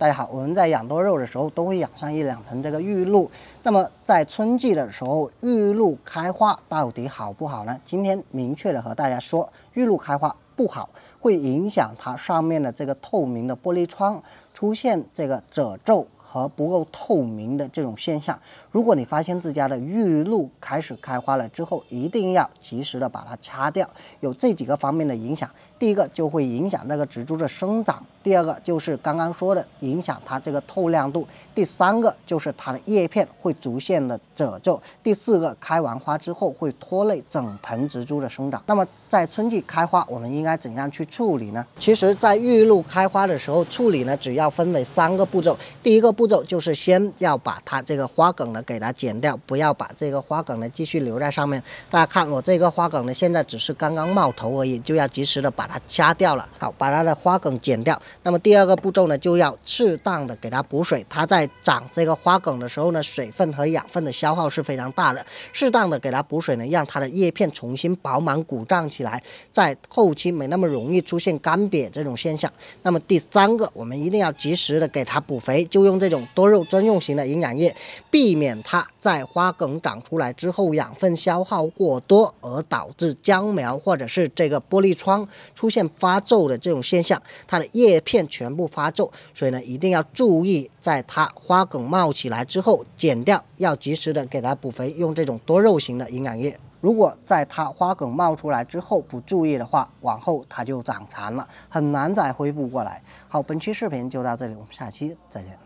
大家好，我们在养多肉的时候都会养上一两盆这个玉露。那么在春季的时候，玉露开花到底好不好呢？今天明确的和大家说，玉露开花不好，会影响它上面的这个透明的玻璃窗出现这个褶皱。和不够透明的这种现象，如果你发现自家的玉露开始开花了之后，一定要及时的把它掐掉。有这几个方面的影响：第一个就会影响那个植株的生长；第二个就是刚刚说的影响它这个透亮度；第三个就是它的叶片会逐渐的褶皱；第四个开完花之后会拖累整盆植株的生长。那么在春季开花，我们应该怎样去处理呢？其实，在玉露开花的时候处理呢，主要分为三个步骤：第一个步就是先要把它这个花梗呢给它剪掉，不要把这个花梗呢继续留在上面。大家看我这个花梗呢，现在只是刚刚冒头而已，就要及时的把它掐掉了。好，把它的花梗剪掉。那么第二个步骤呢，就要适当的给它补水。它在长这个花梗的时候呢，水分和养分的消耗是非常大的。适当的给它补水呢，让它的叶片重新饱满鼓胀起来，在后期没那么容易出现干瘪这种现象。那么第三个，我们一定要及时的给它补肥，就用这。这种多肉专用型的营养液，避免它在花梗长出来之后养分消耗过多，而导致浆苗或者是这个玻璃窗出现发皱的这种现象，它的叶片全部发皱，所以呢一定要注意，在它花梗冒起来之后剪掉，要及时的给它补肥，用这种多肉型的营养液。如果在它花梗冒出来之后不注意的话，往后它就长残了，很难再恢复过来。好，本期视频就到这里，我们下期再见。